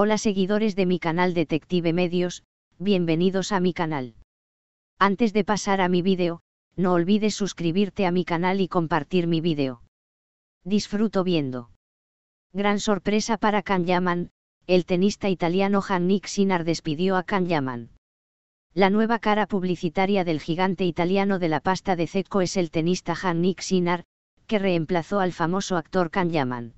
Hola seguidores de mi canal Detective Medios, bienvenidos a mi canal. Antes de pasar a mi vídeo, no olvides suscribirte a mi canal y compartir mi vídeo. Disfruto viendo. Gran sorpresa para Can Yaman, el tenista italiano Nick Sinar despidió a Can Yaman. La nueva cara publicitaria del gigante italiano de la pasta de cecco es el tenista Nick Sinar, que reemplazó al famoso actor Can Yaman.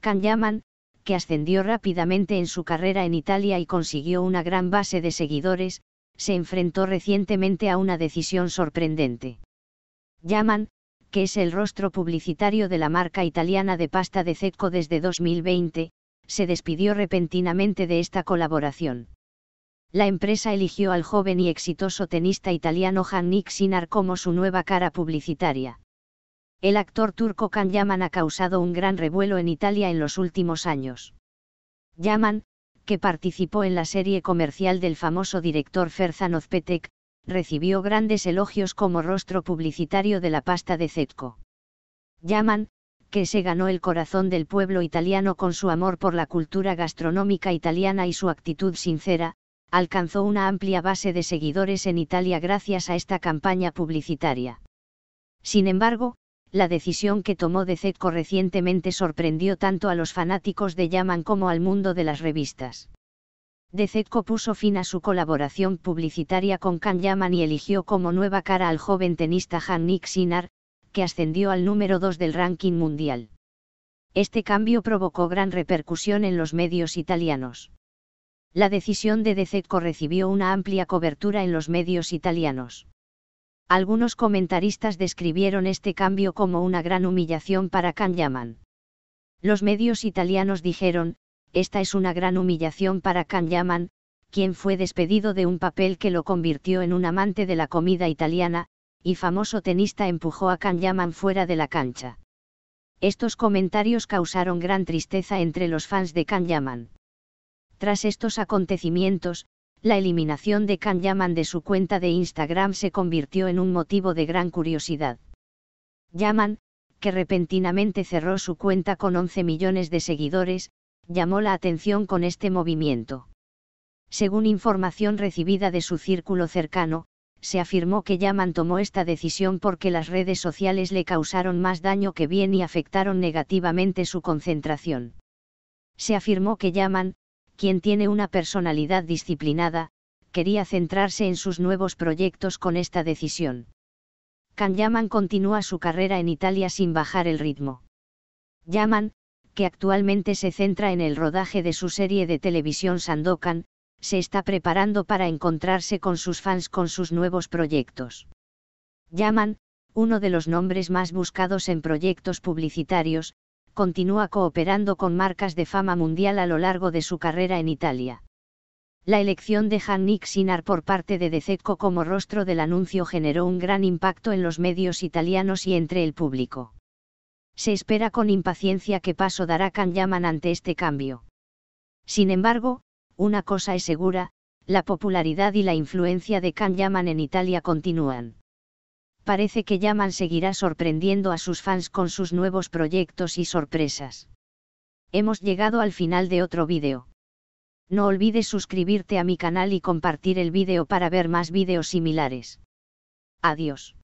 Can Yaman, que ascendió rápidamente en su carrera en Italia y consiguió una gran base de seguidores, se enfrentó recientemente a una decisión sorprendente. Yaman, que es el rostro publicitario de la marca italiana de pasta de ceco desde 2020, se despidió repentinamente de esta colaboración. La empresa eligió al joven y exitoso tenista italiano Nick Sinar como su nueva cara publicitaria. El actor turco Can Yaman ha causado un gran revuelo en Italia en los últimos años. Yaman, que participó en la serie comercial del famoso director Ferzan Ozpetek, recibió grandes elogios como rostro publicitario de la pasta de Zetco. Yaman, que se ganó el corazón del pueblo italiano con su amor por la cultura gastronómica italiana y su actitud sincera, alcanzó una amplia base de seguidores en Italia gracias a esta campaña publicitaria. Sin embargo, la decisión que tomó Dececo recientemente sorprendió tanto a los fanáticos de Yaman como al mundo de las revistas. Dececo puso fin a su colaboración publicitaria con Can Yaman y eligió como nueva cara al joven tenista Nick Sinar, que ascendió al número 2 del ranking mundial. Este cambio provocó gran repercusión en los medios italianos. La decisión de Dececo recibió una amplia cobertura en los medios italianos. Algunos comentaristas describieron este cambio como una gran humillación para Yaman. Los medios italianos dijeron, esta es una gran humillación para Yaman, quien fue despedido de un papel que lo convirtió en un amante de la comida italiana, y famoso tenista empujó a Can Yaman fuera de la cancha. Estos comentarios causaron gran tristeza entre los fans de Yaman. Tras estos acontecimientos, la eliminación de Khan Yaman de su cuenta de Instagram se convirtió en un motivo de gran curiosidad. Yaman, que repentinamente cerró su cuenta con 11 millones de seguidores, llamó la atención con este movimiento. Según información recibida de su círculo cercano, se afirmó que Yaman tomó esta decisión porque las redes sociales le causaron más daño que bien y afectaron negativamente su concentración. Se afirmó que Yaman, quien tiene una personalidad disciplinada, quería centrarse en sus nuevos proyectos con esta decisión. Yaman continúa su carrera en Italia sin bajar el ritmo. Yaman, que actualmente se centra en el rodaje de su serie de televisión Sandokan, se está preparando para encontrarse con sus fans con sus nuevos proyectos. Yaman, uno de los nombres más buscados en proyectos publicitarios, continúa cooperando con marcas de fama mundial a lo largo de su carrera en Italia. La elección de Nick Sinar por parte de dececo como rostro del anuncio generó un gran impacto en los medios italianos y entre el público. Se espera con impaciencia qué paso dará Can Yaman ante este cambio. Sin embargo, una cosa es segura, la popularidad y la influencia de Can Yaman en Italia continúan parece que Yaman seguirá sorprendiendo a sus fans con sus nuevos proyectos y sorpresas. Hemos llegado al final de otro vídeo. No olvides suscribirte a mi canal y compartir el vídeo para ver más vídeos similares. Adiós.